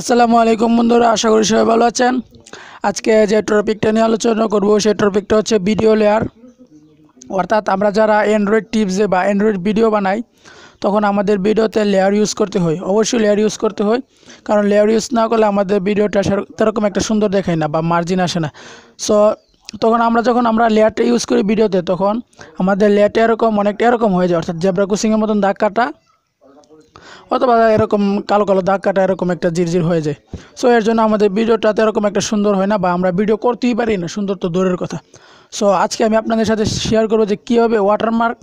আসসালামু আলাইকুম বন্ধুরা আশা করি সবাই ভালো আছেন আজকে যে টপিকটা নিয়ে আলোচনা করব সেই টপিকটা হচ্ছে ভিডিও লেয়ার অর্থাৎ আমরা যারা অ্যান্ড্রয়েড টিপসে বা অ্যান্ড্রয়েড ভিডিও বানাই তখন আমাদের ভিডিওতে লেয়ার ইউজ করতে হয় অবশ্যই লেয়ার ইউজ করতে হয় কারণ লেয়ার ইউজ না করলে আমাদের ভিডিওটা সেরকম একটা সুন্দর দেখায় না বা মার্জিন আসে না সো তখন আমরা যখন আমরা লেয়ারটা ইউজ করি ভিডিওতে তখন আমাদের লেয়ারটা এরকম অনেকটা এরকম হয়ে যায় অর্থাৎ জেব্রা কুসিংয়ের মতন দাগ কাটা অথবা এরকম কালো কালো দাগ কাটা এরকম একটা জিরজির হয়ে যায় সো এর জন্য আমাদের ভিডিওটাতে এরকম একটা সুন্দর হয় না বা আমরা ভিডিও করতেই পারি না সুন্দর তো দূরের কথা সো আজকে আমি আপনাদের সাথে শেয়ার করবো যে কীভাবে ওয়াটারমার্ক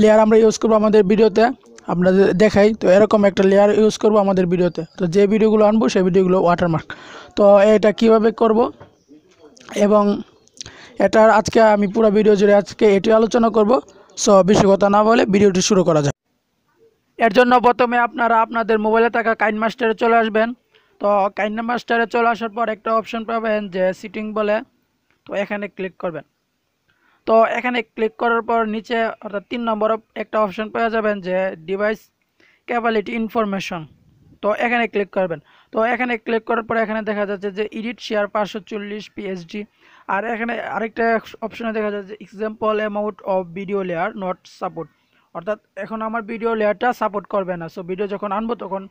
লেয়ার আমরা ইউজ করবো আমাদের ভিডিওতে আপনাদের দেখাই তো এরকম একটা লেয়ার ইউজ করব আমাদের ভিডিওতে তো যে ভিডিওগুলো আনবো সেই ভিডিওগুলো ওয়াটারমার্ক তো এটা কিভাবে করব এবং এটার আজকে আমি পুরো ভিডিও জুড়ে আজকে এটি আলোচনা করব সো বেশি কথা না বলে ভিডিওটি শুরু করা যাক এর জন্য প্রথমে আপনারা আপনাদের মোবাইলে থাকা কাইন মাস্টারে চলে আসবেন তো কাইন মাস্টারে চলে আসার পর একটা অপশন পাবেন যে সিটিং বলে তো এখানে ক্লিক করবেন তো এখানে ক্লিক করার পর নিচে অর্থাৎ তিন নম্বর একটা অপশন পেয়ে যাবেন যে ডিভাইস ক্যাপালিটি ইনফরমেশন তো এখানে ক্লিক করবেন তো এখানে ক্লিক করার পর এখানে দেখা যাচ্ছে যে ইডিট শেয়ার পাঁচশো চল্লিশ পিএইচডি আর এখানে আরেকটা অপশনে দেখা যাচ্ছে example amount of video layer not support অর্থাৎ এখন আমার ভিডিও লেয়ারটা সাপোর্ট করবে না সো ভিডিও যখন আনবো তখন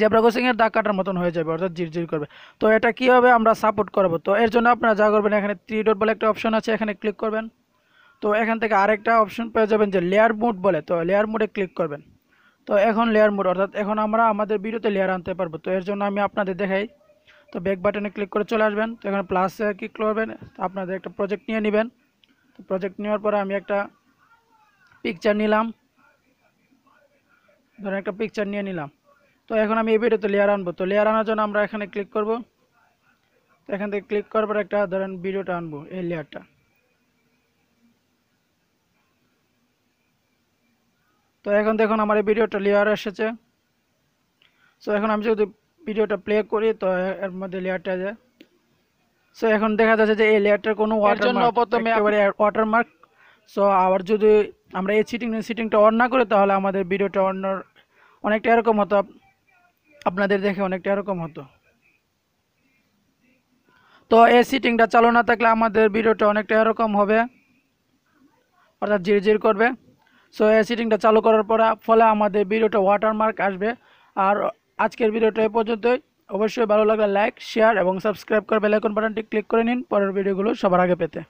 জেব্রা ক্রসিংয়ের দাগ কাটার মতন হয়ে যাবে অর্থাৎ জির করবে তো এটা কীভাবে আমরা সাপোর্ট করবো তো এর জন্য আপনারা যা করবেন এখানে থ্রি ডট বলে একটা অপশন আছে এখানে ক্লিক করবেন তো এখান থেকে আরেকটা অপশন পেয়ে যাবেন যে লেয়ার মুড বলে তো লেয়ার মুডে ক্লিক করবেন তো এখন লেয়ার মুড অর্থাৎ এখন আমরা আমাদের ভিডিওতে লেয়ার আনতে পারবো তো এর জন্য আমি আপনাদের দেখাই তো ব্যাক বাটনে ক্লিক করে চলে আসবেন তো এখানে প্লাসে ক্লিক করবেন আপনাদের একটা প্রজেক্ট নিয়ে নেবেন তো প্রজেক্ট নেওয়ার পরে আমি একটা পিকচার নিলাম ধরেন একটা পিকচার নিয়ে নিলাম তো এখন আমি এই ভিডিওতে লেয়ার আনবো তো লেয়ার আনার জন্য আমরা এখানে ক্লিক করব তো এখান থেকে ক্লিক করার পর একটা ধরেন ভিডিওটা আনবো এই লেয়ারটা তো এখন দেখুন আমার এই ভিডিওটা লেয়ার এসেছে সো এখন আমি যদি ভিডিওটা প্লে করি তো এর মধ্যে লেয়ারটা যায় সো এখন দেখা যাচ্ছে যে এই লেয়ারটার কোনো ওয়াটারমার্ক প্রথমে একেবারে ওয়াটারমার্ক সো আবার যদি আমরা এই সিটিং সিটিংটা অন না করি তাহলে আমাদের ভিডিওটা অন্য অনেকটা এরকম হতো আপনাদের দেখে অনেকটা এরকম হতো তো এই সিটিংটা চালু না থাকলে আমাদের ভিডিওটা অনেকটা এরকম হবে অর্থাৎ জির করবে সো এই সিটিংটা চালু করার পর ফলে আমাদের ভিডিওটা ওয়াটারমার্ক আসবে আর আজকের ভিডিওটা এ পর্যন্তই অবশ্যই ভালো লাগলে লাইক শেয়ার এবং সাবস্ক্রাইব করে বেলাইকন বাটনটি ক্লিক করে নিন পরের ভিডিওগুলো সবার আগে পেতে